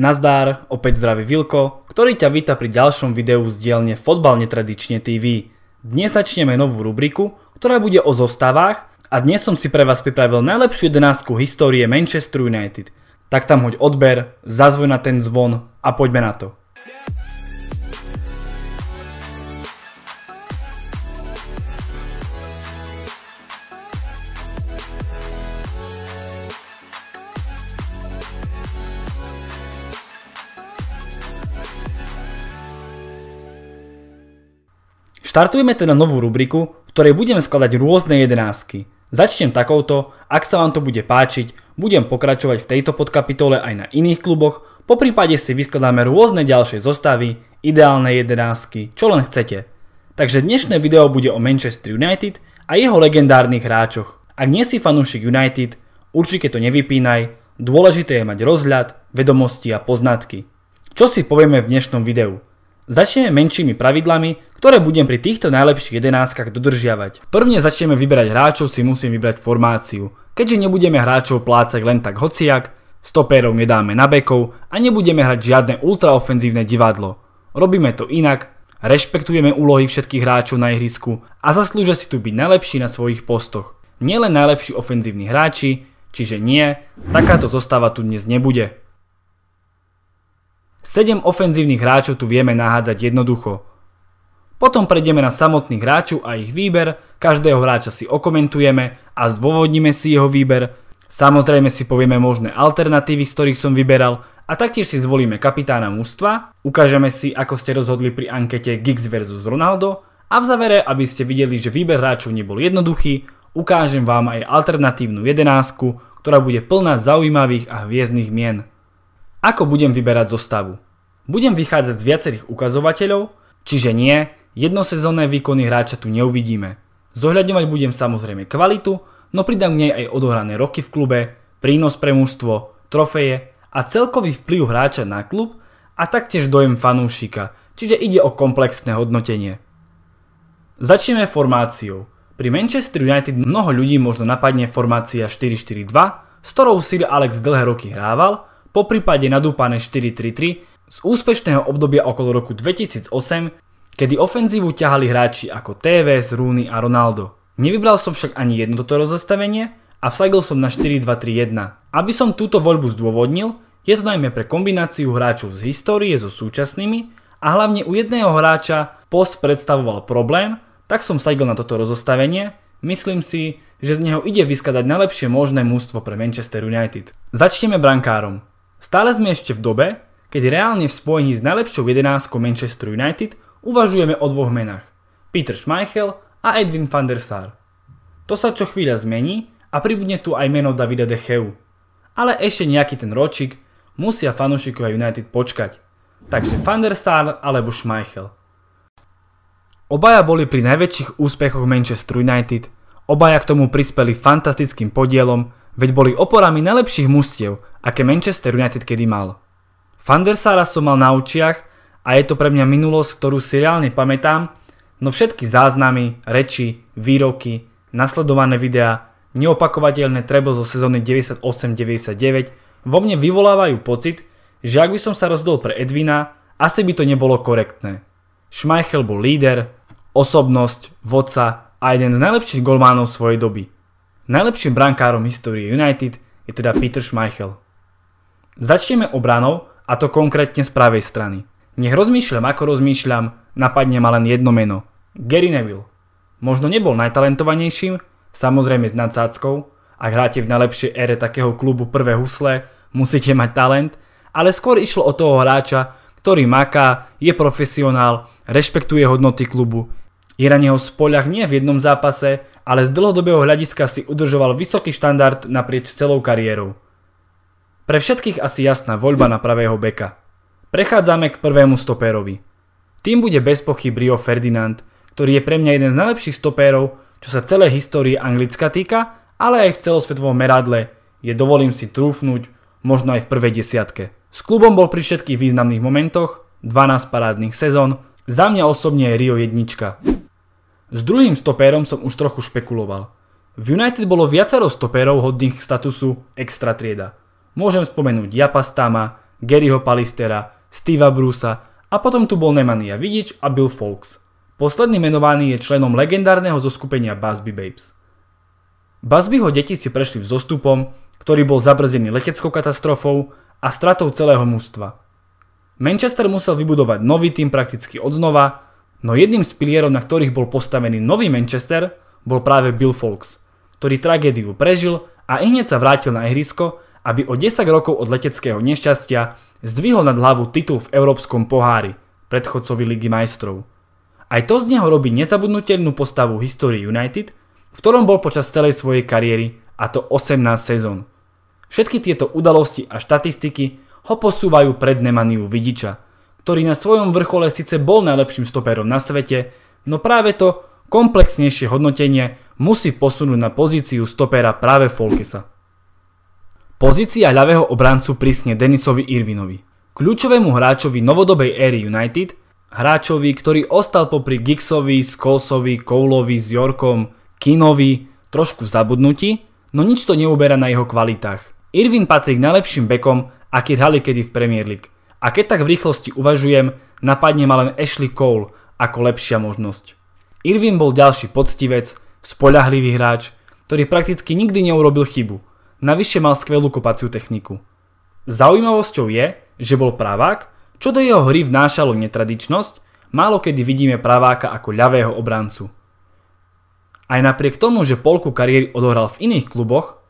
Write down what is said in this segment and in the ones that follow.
Nazdar, opäť zdravý Vilko, ktorý ťa víta pri ďalšom videu z dielne Fotbal netradične TV. Dnes začneme novú rubriku, ktorá bude o zostavách a dnes som si pre vás pripravil najlepšiu jedenástku histórie Manchester United. Tak tam hoď odber, zazvoj na ten zvon a poďme na to. Štartujeme teda novú rubriku, v ktorej budem skladať rôzne jedenásky. Začnem takouto, ak sa vám to bude páčiť, budem pokračovať v tejto podkapitole aj na iných kluboch, po prípade si vyskladáme rôzne ďalšie zostavy, ideálne jedenásky, čo len chcete. Takže dnešné video bude o Manchester United a jeho legendárnych hráčoch. Ak nie si fanúšik United, určite to nevypínaj, dôležité je mať rozhľad, vedomosti a poznatky. Čo si povieme v dnešnom videu? Začneme menšími pravidlami, ktoré budem pri týchto najlepších 11 dodržiavať. Prvne začneme vyberať hráčov, si musím vybrať formáciu. Keďže nebudeme hráčov plácať len tak hociak, stopérov nedáme na bekov a nebudeme hrať žiadne ultraofenzívne divadlo. Robíme to inak, rešpektujeme úlohy všetkých hráčov na ihrisku a zaslúžia si tu byť najlepší na svojich postoch. Nielen najlepší ofenzívni hráči, čiže nie, takáto zostava tu dnes nebude. 7 ofenzívnych hráčov tu vieme nahádzať jednoducho. Potom prejdeme na samotných hráčov a ich výber, každého hráča si okomentujeme a zdôvodníme si jeho výber, samozrejme si povieme možné alternatívy, z ktorých som vyberal a taktiež si zvolíme kapitána mužstva, ukážeme si, ako ste rozhodli pri ankete Giggs vs Ronaldo a v závere, aby ste videli, že výber hráčov nebol jednoduchý, ukážem vám aj alternatívnu jedenásku, ktorá bude plná zaujímavých a hviezdnych mien. Ako budem vyberať zostavu? Budem vychádzať z viacerých ukazovateľov, čiže nie, jednosezónne výkony hráča tu neuvidíme. Zohľadňovať budem samozrejme kvalitu, no pridám k nej aj odohrané roky v klube, prínos pre mužstvo, trofeje a celkový vplyv hráča na klub a taktiež dojem fanúšika, čiže ide o komplexné hodnotenie. Začneme formáciou. Pri Manchester United mnoho ľudí možno napadne formácia 4-4-2, s ktorou Sir Alex dlhé roky hrával po prípade nadúpané 4-3-3 z úspešného obdobia okolo roku 2008, kedy ofenzívu ťahali hráči ako TVS, Rooney a Ronaldo. Nevybral som však ani jedno toto rozostavenie a vsagol som na 4-2-3-1. Aby som túto voľbu zdôvodnil, je to najmä pre kombináciu hráčov z histórie so súčasnými a hlavne u jedného hráča post predstavoval problém, tak som sadil na toto rozostavenie, myslím si, že z neho ide vyskadať najlepšie možné mústvo pre Manchester United. Začneme brankárom. Stále sme ešte v dobe, keď reálne v spojení s najlepšou jedenáskou Manchester United uvažujeme o dvoch menách – Peter Schmeichel a Edwin van der Sar. To sa čo chvíľa zmení a pribudne tu aj meno Davida De Cheu. Ale ešte nejaký ten ročík musia fanúšikovia United počkať. Takže van der Sar alebo Schmeichel. Obaja boli pri najväčších úspechoch Manchester United, obaja k tomu prispeli fantastickým podielom veď boli oporami najlepších mústiev, aké Manchester United kedy mal. Fandersára som mal na učiach a je to pre mňa minulosť, ktorú si reálne pamätám, no všetky záznamy, reči, výroky, nasledované videá, neopakovateľné treble zo sezóny 98-99 vo mne vyvolávajú pocit, že ak by som sa rozdol pre Edvina, asi by to nebolo korektné. Schmeichel bol líder, osobnosť, vodca a jeden z najlepších golmánov svojej doby – Najlepším brankárom histórie United je teda Peter Schmeichel. Začneme obranou a to konkrétne z pravej strany. Nech rozmýšľam ako rozmýšľam, napadne ma len jedno meno. Gary Neville. Možno nebol najtalentovanejším, samozrejme s nadsáckou, ak hráte v najlepšej ére takého klubu prvé husle, musíte mať talent, ale skôr išlo o toho hráča, ktorý maká, je profesionál, rešpektuje hodnoty klubu, je na neho spoľah nie v jednom zápase, ale z dlhodobého hľadiska si udržoval vysoký štandard naprieč celou kariérou. Pre všetkých asi jasná voľba na pravého beka. Prechádzame k prvému stopérovi. Tým bude bez pochyb Rio Ferdinand, ktorý je pre mňa jeden z najlepších stopérov, čo sa celé histórie Anglicka týka, ale aj v celosvetovom meradle je dovolím si trúfnuť, možno aj v prvej desiatke. S klubom bol pri všetkých významných momentoch, 12 parádnych sezón, za mňa osobne je Rio jednička. S druhým stopérom som už trochu špekuloval. V United bolo viacero stopérov hodných statusu extra trieda. Môžem spomenúť Stama, Garyho Palistera, Steva Brusa a potom tu bol Nemania Vidič a Bill Folks. Posledný menovaný je členom legendárneho zoskupenia Busby Babes. Busbyho deti si prešli zostupom, ktorý bol zabrzený leteckou katastrofou a stratou celého mužstva. Manchester musel vybudovať nový tým prakticky odznova No jedným z pilierov, na ktorých bol postavený nový Manchester, bol práve Bill Folks, ktorý tragédiu prežil a hneď sa vrátil na ihrisko, aby o 10 rokov od leteckého nešťastia zdvihol nad hlavu titul v Európskom pohári, predchodcovi Ligy majstrov. Aj to z neho robí nezabudnutelnú postavu histórii United, v ktorom bol počas celej svojej kariéry, a to 18 sezón. Všetky tieto udalosti a štatistiky ho posúvajú pred Nemaniu Vidiča, ktorý na svojom vrchole síce bol najlepším stoperom na svete, no práve to komplexnejšie hodnotenie musí posunúť na pozíciu stopera práve Folkesa. Pozícia ľavého obrancu prísne Denisovi Irvinovi, kľúčovému hráčovi novodobej éry United, hráčovi, ktorý ostal popri Giggsovi, Skolsovi, Koulovi, Zjorkom, Kinovi, trošku zabudnutí, no nič to neuberá na jeho kvalitách. Irvin patrí k najlepším bekom, aký hrali kedy v Premier League. A keď tak v rýchlosti uvažujem, napadne ma len Ashley Cole ako lepšia možnosť. Irvin bol ďalší poctivec, spoľahlivý hráč, ktorý prakticky nikdy neurobil chybu. Navyše mal skvelú kopaciu techniku. Zaujímavosťou je, že bol pravák, čo do jeho hry vnášalo netradičnosť, málo kedy vidíme praváka ako ľavého obrancu. Aj napriek tomu, že polku kariéry odohral v iných kluboch,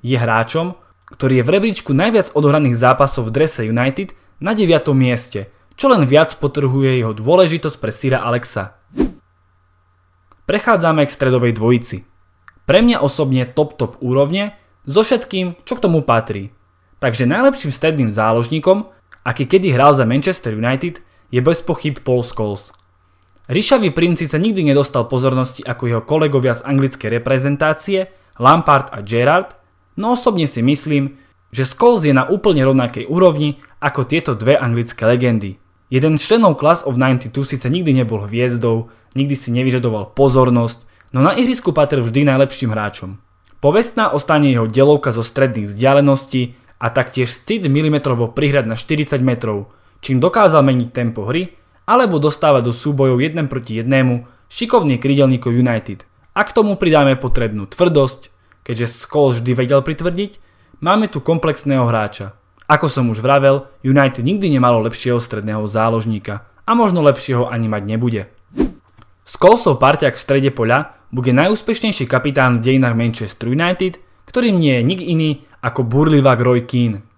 je hráčom, ktorý je v rebríčku najviac odohraných zápasov v drese United na 9. mieste, čo len viac potrhuje jeho dôležitosť pre Syra Alexa. Prechádzame k stredovej dvojici. Pre mňa osobne top top úrovne so všetkým, čo k tomu patrí. Takže najlepším stredným záložníkom, aký kedy hral za Manchester United, je bez pochyb Paul Scholes. Ríšavý princ sa nikdy nedostal pozornosti ako jeho kolegovia z anglickej reprezentácie, Lampard a Gerrard, no osobne si myslím, že Skulls je na úplne rovnakej úrovni ako tieto dve anglické legendy. Jeden z členov Class of 92 síce nikdy nebol hviezdou, nikdy si nevyžadoval pozornosť, no na ihrisku patril vždy najlepším hráčom. Povestná ostane jeho delovka zo stredných vzdialeností a taktiež cit milimetrovo prihrať na 40 metrov, čím dokázal meniť tempo hry alebo dostávať do súbojov 1 proti jednému šikovný krydelníkov United. A k tomu pridáme potrebnú tvrdosť, keďže Skol vždy vedel pritvrdiť Máme tu komplexného hráča. Ako som už vravel, United nikdy nemalo lepšieho stredného záložníka a možno lepšieho ani mať nebude. Skolsov parťák v strede poľa bude najúspešnejší kapitán v dejinách Manchester United, ktorým nie je nik iný ako burlivák Roy Keane.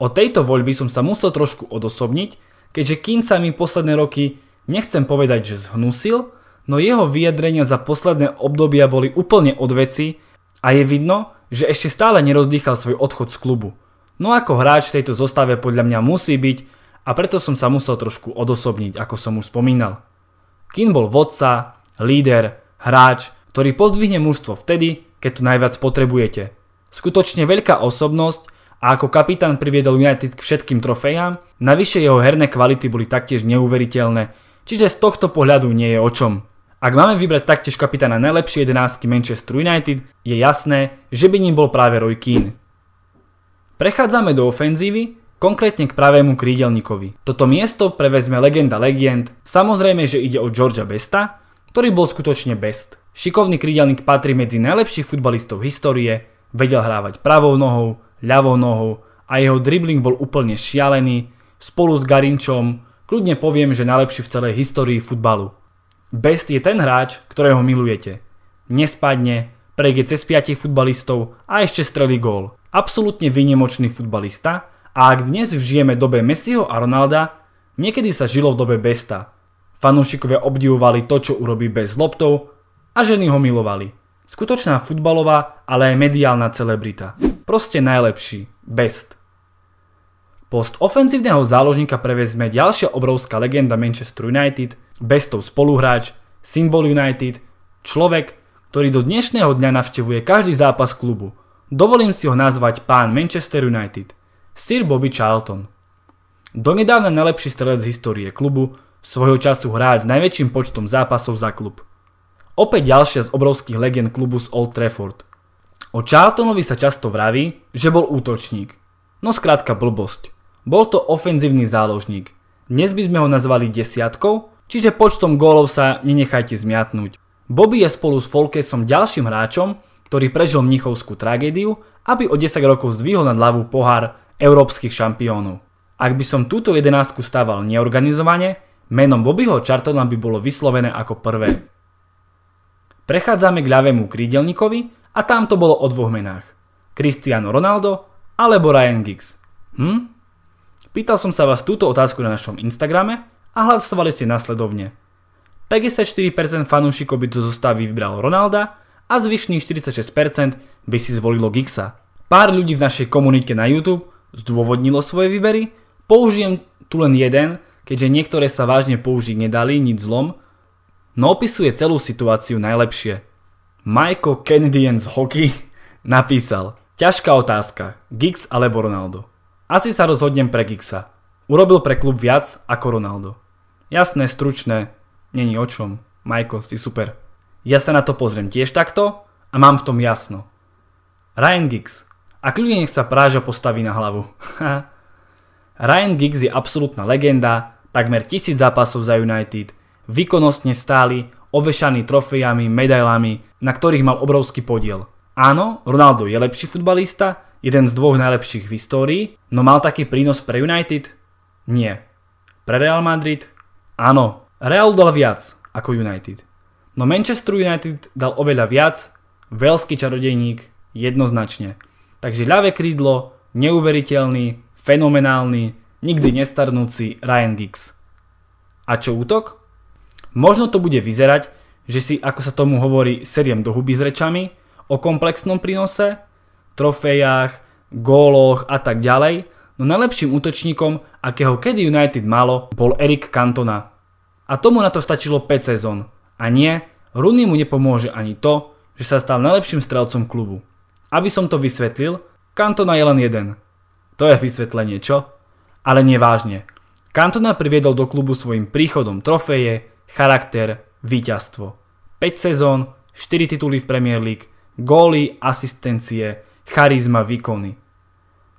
O tejto voľby som sa musel trošku odosobniť, keďže Keane sa mi posledné roky, nechcem povedať, že zhnusil, no jeho vyjadrenia za posledné obdobia boli úplne odveci a je vidno, že ešte stále nerozdýchal svoj odchod z klubu. No ako hráč v tejto zostave podľa mňa musí byť a preto som sa musel trošku odosobniť, ako som už spomínal. Kin bol vodca, líder, hráč, ktorý pozdvihne mužstvo vtedy, keď to najviac potrebujete. Skutočne veľká osobnosť a ako kapitán priviedol United k všetkým trofejám, navyše jeho herné kvality boli taktiež neuveriteľné, čiže z tohto pohľadu nie je o čom. Ak máme vybrať taktiež kapitána najlepšie jedenáctky Manchester United, je jasné, že by ním bol práve Roy Keane. Prechádzame do ofenzívy, konkrétne k pravému krídelníkovi. Toto miesto prevezme legenda legend, samozrejme, že ide o Georgia Besta, ktorý bol skutočne best. Šikovný krídelník patrí medzi najlepších futbalistov histórie, vedel hrávať pravou nohou, ľavou nohou a jeho dribbling bol úplne šialený, spolu s Garinčom, kľudne poviem, že najlepší v celej histórii futbalu. Best je ten hráč, ktorého milujete. Nespadne, prejde cez 5 futbalistov a ešte strelí gól. Absolutne vynimočný futbalista a ak dnes žijeme dobe Messiho a Ronalda, niekedy sa žilo v dobe Besta. Fanúšikovia obdivovali to, čo urobí bez loptov a ženy ho milovali. Skutočná futbalová, ale aj mediálna celebrita. Proste najlepší. Best. Post ofenzívneho záložníka prevezme ďalšia obrovská legenda Manchester United, bestov spoluhráč, symbol United, človek, ktorý do dnešného dňa navštevuje každý zápas klubu. Dovolím si ho nazvať pán Manchester United, Sir Bobby Charlton. Donedávna najlepší strelec histórie klubu, svojho času hráč s najväčším počtom zápasov za klub. Opäť ďalšia z obrovských legend klubu z Old Trafford. O Charltonovi sa často vraví, že bol útočník. No skrátka blbosť. Bol to ofenzívny záložník. Dnes by sme ho nazvali desiatkou, čiže počtom gólov sa nenechajte zmiatnúť. Bobby je spolu s Folkesom ďalším hráčom, ktorý prežil mnichovskú tragédiu, aby o 10 rokov zdvihol na hlavu pohár európskych šampiónov. Ak by som túto jedenásku stával neorganizovane, menom Bobbyho Chartona by bolo vyslovené ako prvé. Prechádzame k ľavému krídelníkovi a tam to bolo o dvoch menách. Cristiano Ronaldo alebo Ryan Giggs. Hm? Pýtal som sa vás túto otázku na našom Instagrame a hlasovali ste nasledovne. 54% fanúšikov by to zostavy vybral Ronalda a zvyšných 46% by si zvolilo Gixa. Pár ľudí v našej komunite na YouTube zdôvodnilo svoje výbery, použijem tu len jeden, keďže niektoré sa vážne použiť nedali, nič zlom, no opisuje celú situáciu najlepšie. Michael z Hockey napísal Ťažká otázka, Giggs alebo Ronaldo. Asi sa rozhodnem pre Giggsa. Urobil pre klub viac ako Ronaldo. Jasné, stručné, není o čom. Majko, si super. Ja sa na to pozriem tiež takto a mám v tom jasno. Ryan Giggs. A kľudne nech sa práža postaví na hlavu. Ryan Giggs je absolútna legenda, takmer tisíc zápasov za United, výkonnostne stály, ovešaný trofejami, medailami, na ktorých mal obrovský podiel. Áno, Ronaldo je lepší futbalista, jeden z dvoch najlepších v histórii, no mal taký prínos pre United? Nie. Pre Real Madrid? Áno. Real dal viac ako United. No Manchester United dal oveľa viac, veľský čarodejník jednoznačne. Takže ľavé krídlo, neuveriteľný, fenomenálny, nikdy nestarnúci Ryan Giggs. A čo útok? Možno to bude vyzerať, že si, ako sa tomu hovorí, seriem do huby s rečami o komplexnom prínose, trofejách, góloch a tak ďalej, no najlepším útočníkom, akého kedy United malo, bol Erik Cantona. A tomu na to stačilo 5 sezón. A nie, Rooney mu nepomôže ani to, že sa stal najlepším strelcom klubu. Aby som to vysvetlil, Cantona je len jeden. To je vysvetlenie, čo? Ale nevážne. Cantona priviedol do klubu svojim príchodom trofeje, charakter, víťazstvo. 5 sezón, 4 tituly v Premier League, góly, asistencie, charizma, výkony.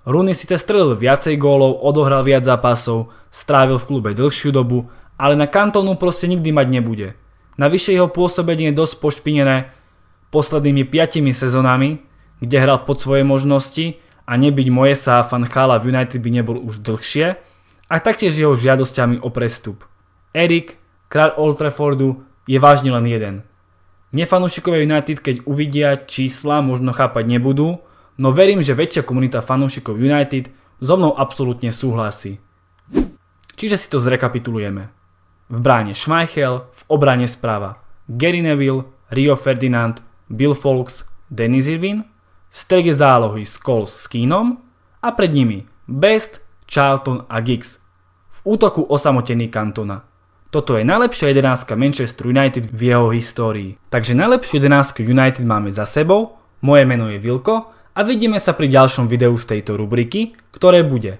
Rooney síce strelil viacej gólov, odohral viac zápasov, strávil v klube dlhšiu dobu, ale na kantónu proste nikdy mať nebude. Navyše jeho pôsobenie je dosť pošpinené poslednými 5 sezónami, kde hral pod svoje možnosti a nebyť moje sa chála v United by nebol už dlhšie a taktiež jeho žiadosťami o prestup. Erik, kráľ Old Traffordu, je vážne len jeden. Nefanúšikové United, keď uvidia čísla, možno chápať nebudú, no verím, že väčšia komunita fanúšikov United so mnou absolútne súhlasí. Čiže si to zrekapitulujeme. V bráne Schmeichel, v obrane správa Gary Neville, Rio Ferdinand, Bill Folks, Denis Irvin, v strede zálohy Scholes s Keenom a pred nimi Best, Charlton a Giggs. V útoku osamotený Cantona. Toto je najlepšia jedenáctka Manchester United v jeho histórii. Takže najlepšiu jedenáctku United máme za sebou, moje meno je Vilko a vidíme sa pri ďalšom videu z tejto rubriky, ktoré bude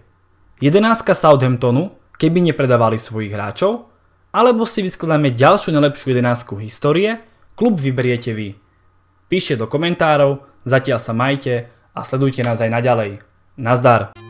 11 Southamptonu, keby nepredávali svojich hráčov, alebo si vyskladáme ďalšiu najlepšiu 11 histórie, klub vyberiete vy. Píšte do komentárov, zatiaľ sa majte a sledujte nás aj naďalej. Nazdar!